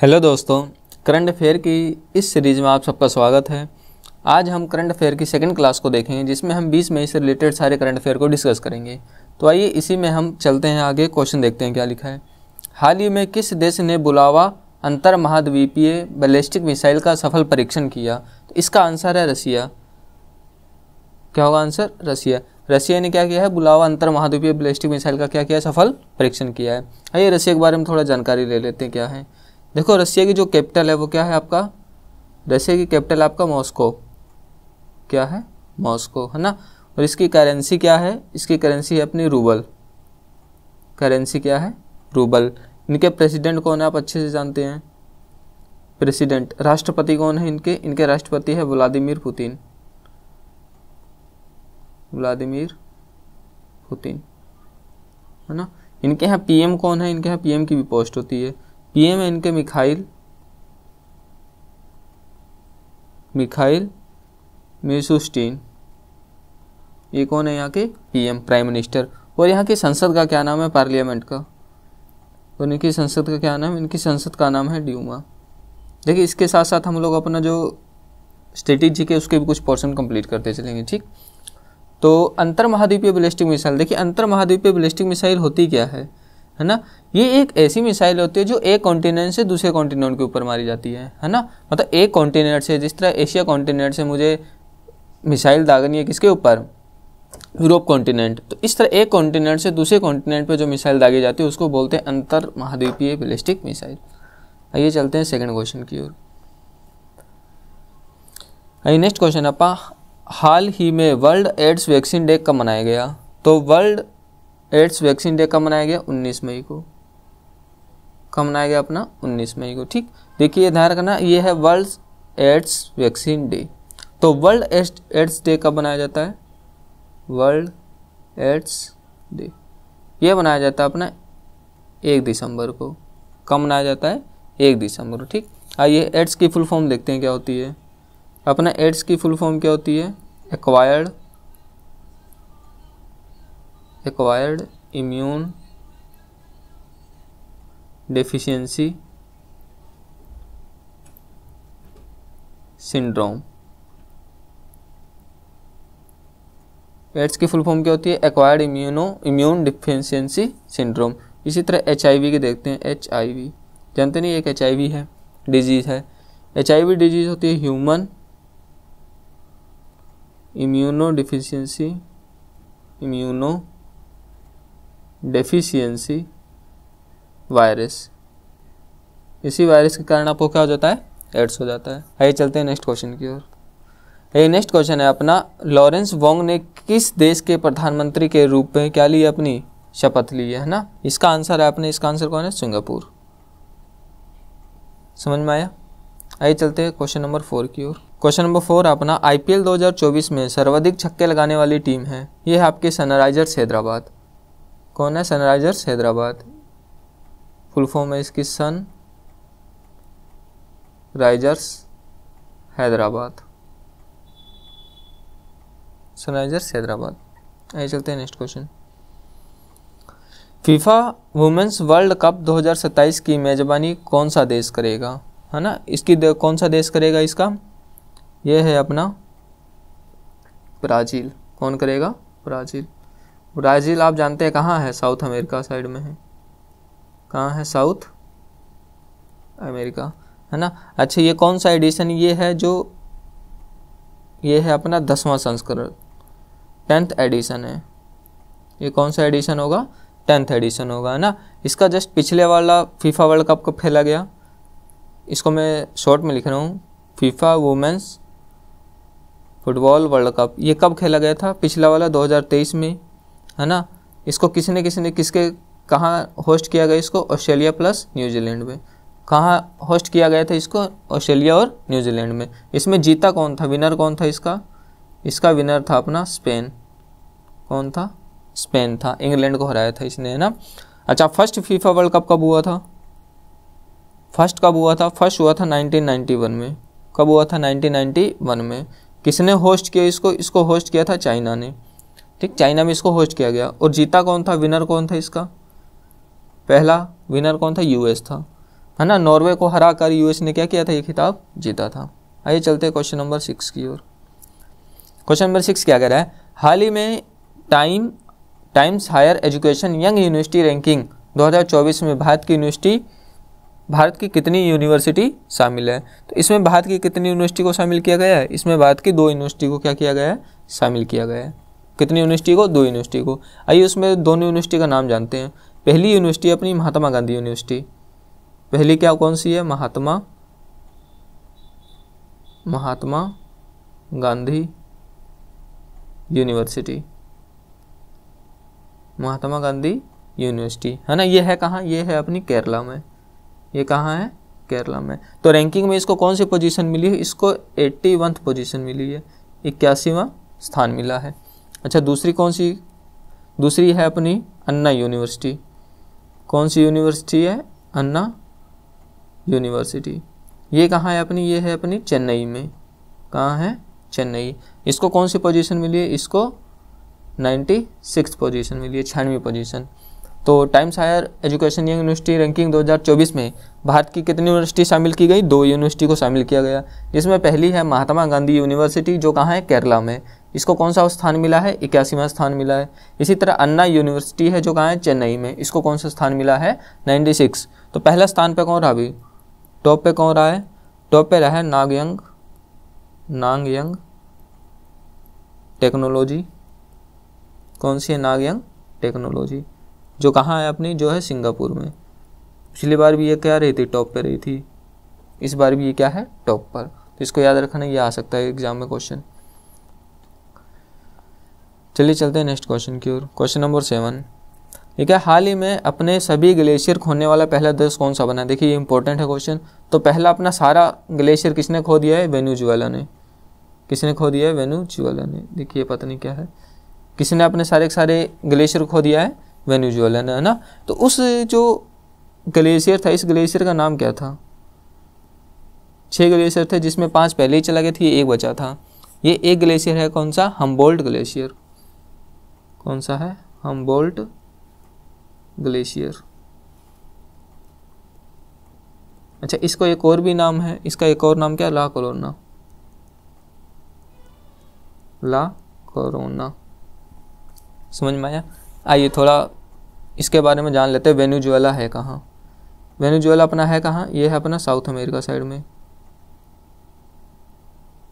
hello दोस्तों current affair की इस सीरीज़ में आप सबका स्वागत है आज हम करंट अफेयर की सेकंड क्लास को देखेंगे जिसमें हम 20 मई से रिलेटेड सारे करंट अफेयर को डिस्कस करेंगे तो आइए इसी में हम चलते हैं आगे क्वेश्चन देखते हैं क्या लिखा है हाल ही में किस देश ने बुलावा अंतर महाद्वीपीय बैलिस्टिक मिसाइल का सफल परीक्षण किया तो इसका आंसर है रसिया क्या होगा आंसर रसिया रसिया ने क्या किया है बुलावा अंतर महाद्वीपीय बैलिस्टिक मिसाइल का क्या किया सफल परीक्षण किया है आइए रसिया के बारे में थोड़ा जानकारी ले लेते हैं क्या है देखो रशिया की जो कैपिटल है वो क्या है आपका रशिया की कैपिटल आपका मॉस्को क्या है मॉस्को है ना और इसकी करेंसी क्या है इसकी करेंसी है अपनी रूबल करेंसी क्या है रूबल इनके प्रेसिडेंट कौन है आप अच्छे से जानते हैं प्रेसिडेंट राष्ट्रपति कौन है इनके इनके राष्ट्रपति है व्लादिमिर पुतिन व्लादिमिर पुतिन है ना इनके यहाँ पीएम कौन है इनके यहाँ पीएम की भी पोस्ट होती है पीएम है इनके मिखाइल मिखाइल मिसुस्टीन ये कौन है यहाँ के पीएम प्राइम मिनिस्टर और यहाँ की संसद का क्या नाम है पार्लियामेंट का और इनकी संसद का क्या नाम इनकी संसद का नाम है ड्यूमा देखिए इसके साथ साथ हम लोग अपना जो स्ट्रेटेजी के उसके भी कुछ पोर्शन कंप्लीट करते चलेंगे ठीक तो अंतर महाद्वीपीय बैलिस्टिक मिसाइल देखिए अंतर महाद्वीपीय बैलिस्टिक मिसाइल होती क्या है है ना ये एक ऐसी मिसाइल होती है जो एक कॉन्टिनेंट से दूसरे कॉन्टिनेंट के ऊपर मारी जाती है है ना मतलब एक कॉन्टिनेंट से जिस तरह एशिया कॉन्टिनेंट से मुझे मिसाइल दागनी है किसके ऊपर यूरोप कॉन्टिनेंट तो इस तरह एक कॉन्टिनेंट से दूसरे कॉन्टिनेंट पर जो मिसाइल दागी जाती है उसको बोलते हैं अंतर महाद्वीपीय बैलिस्टिक मिसाइल आइए चलते हैं सेकेंड क्वेश्चन की ओर आइए नेक्स्ट क्वेश्चन अपा हाल ही में वर्ल्ड एड्स वैक्सीन डे कब मनाया गया तो वर्ल्ड एड्स वैक्सीन डे कब मनाया गया 19 मई को कब मनाया गया अपना 19 मई को ठीक देखिए ध्यान रखना ये है वर्ल्ड एड्स वैक्सीन डे तो वर्ल्ड एड्स डे कब मनाया जाता है वर्ल्ड एड्स डे ये मनाया जाता है अपना एक दिसंबर को कब मनाया जाता है एक दिसंबर को ठीक आइए एड्स की फुल फॉर्म देखते हैं क्या होती है अपना एड्स की फुल फॉर्म क्या होती है acquired acquired immune deficiency syndrome AIDS की फुल फॉर्म क्या होती है acquired immuno immune deficiency syndrome इसी तरह एच के देखते हैं एच जानते नहीं एक एच है डिजीज़ है एच डिजीज़ होती है human immuno deficiency immuno deficiency virus इसी वायरस के कारण आपको क्या हो जाता है एड्स हो जाता है आइए चलते हैं नेक्स्ट क्वेश्चन की ओर ये नेक्स्ट क्वेश्चन है अपना लॉरेंस वोंग ने किस देश के प्रधानमंत्री के रूप में क्या ली अपनी शपथ ली है ना इसका आंसर है आपने इसका आंसर कौन है सिंगापुर समझ में आया आइए चलते हैं क्वेश्चन नंबर फोर की ओर क्वेश्चन नंबर फोर अपना आईपीएल 2024 में सर्वाधिक छक्के लगाने वाली टीम है ये है आपके सनराइजर्स हैदराबाद कौन है सनराइजर्स हैदराबाद फुल फॉर्म है इसकी Sun Risers Hyderabad Sunrisers Hyderabad आइए चलते हैं next question FIFA women's world cup 2027 की मेज़बानी कौन सा देश करेगा है ना इसकी कौन सा देश करेगा इसका यह है अपना ब्राज़ील कौन करेगा ब्राज़ील ब्राज़ील आप जानते हैं कहाँ है साउथ अमेरिका साइड में है कहाँ है साउथ अमेरिका है ना अच्छा ये कौन सा एडिशन ये है जो ये है अपना दसवां संस्करण टेंथ एडिशन है ये कौन सा एडिशन होगा टेंथ एडिशन होगा है ना इसका जस्ट पिछले वाला फीफा वर्ल्ड कप कब खेला गया इसको मैं शॉर्ट में लिख रहा हूँ FIFA women's football world cup ये कब खेला गया था पिछला वाला 2023 में है ना इसको किसी ने किसी ने किसके कहाँ होस्ट किया गया इसको ऑस्ट्रेलिया प्लस न्यूजीलैंड में कहाँ होस्ट किया गया था इसको ऑस्ट्रेलिया और न्यूजीलैंड में इसमें जीता कौन था विनर कौन था इसका इसका विनर था अपना स्पेन कौन था स्पेन था इंग्लैंड को हराया था इसने है ना अच्छा फर्स्ट फीफा वर्ल्ड कप कब हुआ था फर्स्ट कब हुआ था फर्स्ट हुआ था 1991 में कब हुआ था 1991 में किसने होस्ट किया इसको इसको होस्ट किया था चाइना ने ठीक चाइना में इसको होस्ट किया गया और जीता कौन था विनर कौन था इसका पहला विनर कौन था यूएस था है ना नॉर्वे को हरा कर यूएस ने क्या किया था ये खिताब जीता था आइए चलते क्वेश्चन नंबर सिक्स की ओर क्वेश्चन नंबर सिक्स क्या कह रहा है हाल ही में time Times higher education young university ranking 2024 में भारत की यूनिवर्सिटी भारत की कितनी यूनिवर्सिटी शामिल है तो इसमें भारत की कितनी यूनिवर्सिटी को शामिल किया गया है इसमें भारत की दो यूनिवर्सिटी को क्या किया गया है शामिल किया गया है कितनी यूनिवर्सिटी को दो यूनिवर्सिटी को आइए उसमें दोनों यूनिवर्सिटी का नाम जानते हैं पहली यूनिवर्सिटी अपनी महात्मा गांधी यूनिवर्सिटी पहली क्या कौन सी है महात्मा महात्मा गांधी यूनिवर्सिटी महात्मा गांधी यूनिवर्सिटी है ना ये है कहाँ ये है अपनी केरला में ये कहाँ है केरला में तो रैंकिंग में इसको कौन सी पोजीशन मिली है इसको एट्टी वंथ पोजिशन मिली है इक्यासीवा स्थान मिला है अच्छा दूसरी कौन सी दूसरी है अपनी अन्ना यूनिवर्सिटी कौन सी यूनिवर्सिटी है अन्ना यूनिवर्सिटी ये कहाँ है अपनी ये है अपनी चेन्नई में कहाँ है चेन्नई इसको कौन सी पोजीशन मिली है इसको नाइन्टी सिक्स पोजिशन मिली है छियानवी पोजीशन तो Times higher education university ranking 2024 में भारत की कितनी यूनिवर्सिटी शामिल की गई दो यूनिवर्सिटी को शामिल किया गया जिसमें पहली है महात्मा गांधी यूनिवर्सिटी जो कहाँ है केरला में इसको कौन सा स्थान मिला है इक्यासीवा स्थान मिला है इसी तरह अन्ना यूनिवर्सिटी है जो कहाँ है चेन्नई में इसको कौन सा स्थान मिला है 96 तो पहला स्थान पे कौन रहा अभी टॉप पे कौन रहा है टॉप पे रहा है नागयंग नागयंग टेक्नोलॉजी कौन सी है नागयंग टेक्नोलॉजी जो कहाँ है अपनी जो है सिंगापुर में पिछली बार भी ये क्या रही थी टॉप पे रही थी इस बार भी ये क्या है टॉप पर तो इसको याद रखना ये आ सकता है एग्जाम में क्वेश्चन चलिए चलते हैं नेक्स्ट क्वेश्चन की ओर क्वेश्चन नंबर सेवन ठीक है हाल ही में अपने सभी ग्लेशियर खोने वाला पहला देश कौन सा बना देखिए ये इंपॉर्टेंट है क्वेश्चन तो पहला अपना सारा ग्लेशियर किसने खो दिया है वेन्यूजुएला ने किसने खो दिया है वेन्यूजुएला ने देखिए पता नहीं क्या है किसने अपने सारे के सारे ग्लेशियर खो दिया है वेन्यूजुएला ने है ना तो उस जो ग्लेशियर था इस ग्लेशियर का नाम क्या था छः ग्लेशियर थे जिसमें पाँच पहले ही चला गया थे एक बचा था ये एक ग्लेशियर है कौन सा हम्बोल्ट ग्लेशियर कौन सा है हम बोल्ट ग्लेशियर अच्छा इसको एक और भी नाम है इसका एक और नाम क्या ला कोरोना ला कोरोना समझ में आया आइए थोड़ा इसके बारे में जान लेते हैं वेनेजुएला है कहाँ वेनेजुएला अपना है कहाँ ये है अपना साउथ अमेरिका साइड में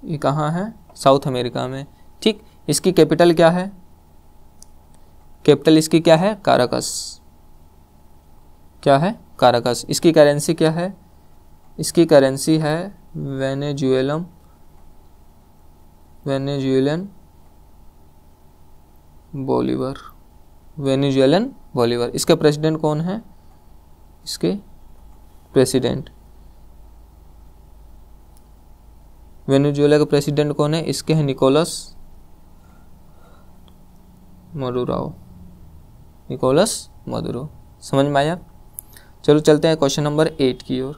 ये कहाँ है साउथ अमेरिका में ठीक इसकी कैपिटल क्या है कैपिटल इसकी क्या है काराकस क्या है काराकस इसकी करेंसी क्या है इसकी करेंसी है Venezuelan Venezuelan bolivar Venezuelan bolivar इसका प्रेसिडेंट कौन है इसके प्रेसिडेंट वेनेजुएला का प्रेसिडेंट कौन है इसके हैं निकोलस मरुराओ निकोलस मदुरो समझ में आया चलो चलते हैं क्वेश्चन नंबर एट की ओर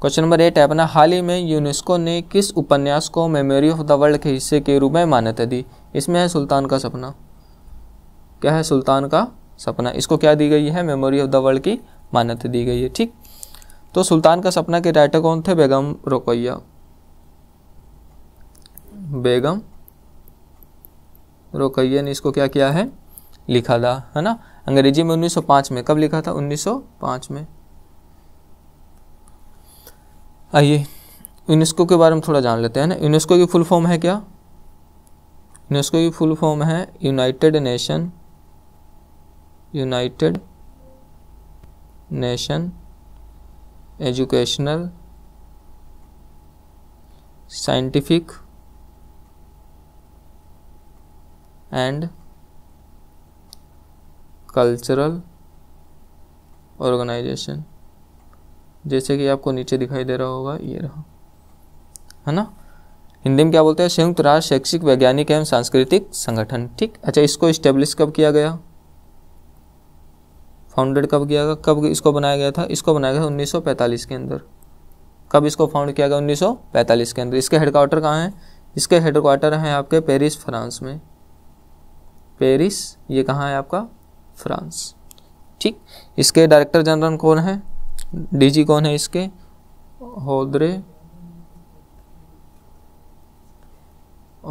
क्वेश्चन नंबर एट है अपना हाल ही में यूनेस्को ने किस उपन्यास को मेमोरी ऑफ द वर्ल्ड के हिस्से के रूप में मान्यता दी इसमें है सुल्तान का सपना क्या है सुल्तान का सपना इसको क्या दी गई है मेमोरी ऑफ द वर्ल्ड की मान्यता दी गई है ठीक तो सुल्तान का सपना के राइटर कौन थे बेगम रोकैया बेगम रोकैया ने इसको क्या किया है लिखा था है ना अंग्रेजी में 1905 में कब लिखा था 1905 में आइए यूनेस्को के बारे में थोड़ा जान लेते हैं ना यूनेस्को की फुल फॉर्म है क्या यूनेस्को की फुल फॉर्म है United Nation United Nation educational scientific and cultural organisation जैसे कि आपको नीचे दिखाई दे रहा होगा ये रहा है ना हिंदी में क्या बोलते हैं संयुक्त राष्ट्र शैक्षिक वैज्ञानिक एवं सांस्कृतिक संगठन ठीक अच्छा इसको स्टेब्लिश कब किया गया फाउंडेड कब किया गया कब इसको बनाया गया था इसको बनाया गया उन्नीस के अंदर कब इसको फाउंड किया गया उन्नीस के अंदर इसके हेडक्वार्टर कहाँ हैं इसके हेडक्वार्टर हैं आपके पेरिस फ्रांस में पेरिस ये कहाँ है आपका फ्रांस ठीक इसके डायरेक्टर जनरल कौन है डीजी कौन है इसके होद्रे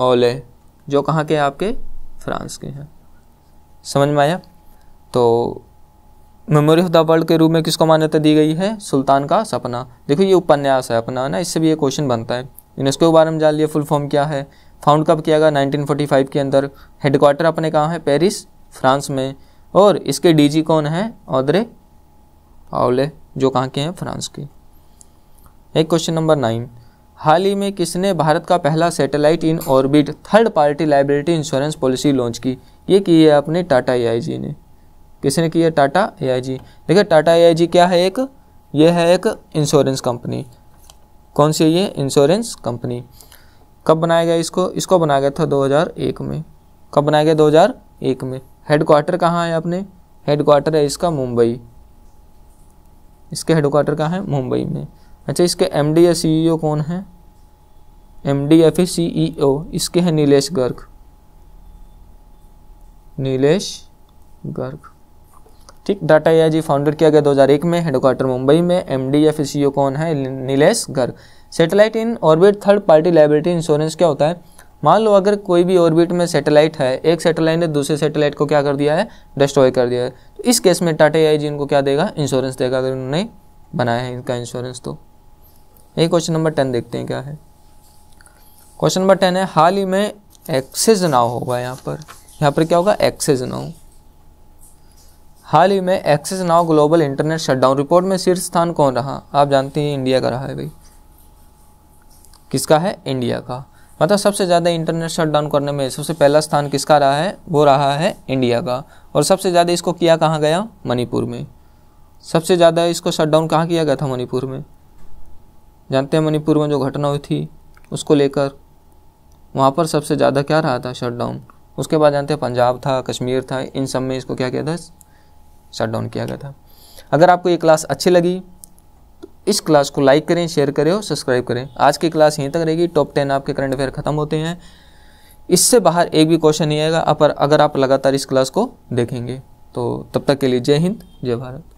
ओले जो कहाँ के आपके फ्रांस के हैं समझ में आया तो मेमोरी ऑफ द वर्ल्ड के रूप में किसको मान्यता दी गई है सुल्तान का सपना देखो ये उपन्यास है अपना ना इससे भी ये क्वेश्चन बनता है यूनेस्को के बारे में जान लिया फुल फॉर्म क्या है फाउंड कब किया गया 1945 के अंदर हेडक्वार्टर अपने कहाँ है पेरिस फ्रांस में और इसके डीजी कौन है औदरे पावले जो कहाँ के हैं फ्रांस के एक क्वेश्चन नंबर नाइन हाल ही में किसने भारत का पहला satellite in orbit third party liability insurance policy launch की ये की है अपने टाटा ए ने किसने की है टाटा ए देखिए टाटा ए क्या है एक ये है एक इंश्योरेंस कंपनी कौन सी है ये इंश्योरेंस कंपनी कब बनाया गया इसको इसको बनाया गया था 2001 में कब बनाया गया 2001 में हेडक्वार्टर कहाँ है अपने हेडक्वार्टर है इसका मुंबई इसके हेडक्वार्टर कहाँ है मुंबई में अच्छा इसके एम या सी कौन है एम डी या फिर सी इसके हैं नीलेश गर्ग नीलेश गर्ग ठीक डाटा या जी फाउंडर किया गया 2001 में हेडक्वार्टर मुंबई में एम डी या फिर सी कौन है Nilesh Garg satellite in orbit third party liability insurance क्या होता है मान लो अगर कोई भी ऑर्बिट में सैटेलाइट है एक सैटेलाइट ने दूसरे सैटेलाइट को क्या कर दिया है डिस्ट्रॉय कर दिया है तो इस केस में टाटा ए इनको क्या देगा इंश्योरेंस देगा अगर उन्होंने बनाया है इनका इंश्योरेंस तो यही क्वेश्चन नंबर टेन देखते हैं क्या है क्वेश्चन नंबर टेन है हाल ही में एक्सेस नाव होगा यहाँ पर यहाँ पर क्या होगा एक्सेज नाव हाल ही में Access Now global internet shutdown report में शीर्ष स्थान कौन रहा आप जानते हैं इंडिया का रहा है भाई किसका है इंडिया का मतलब सबसे ज़्यादा इंटरनेट शटडाउन करने में सबसे पहला स्थान किसका रहा है वो रहा है इंडिया का और सबसे ज़्यादा इसको किया कहाँ गया मणिपुर में सबसे ज़्यादा इसको शटडाउन कहाँ किया गया था मणिपुर में जानते हैं मणिपुर में जो घटना हुई थी उसको लेकर वहाँ पर सबसे ज़्यादा क्या रहा था शटडाउन उसके बाद जानते हैं पंजाब था कश्मीर था इन सब में इसको क्या किया था शटडाउन किया गया था अगर आपको ये क्लास अच्छी लगी इस क्लास को लाइक करें शेयर करें और सब्सक्राइब करें आज की क्लास यहीं तक रहेगी टॉप टेन आपके करंट अफेयर खत्म होते हैं इससे बाहर एक भी क्वेश्चन नहीं आएगा अपर अगर आप लगातार इस क्लास को देखेंगे तो तब तक के लिए जय हिंद जय भारत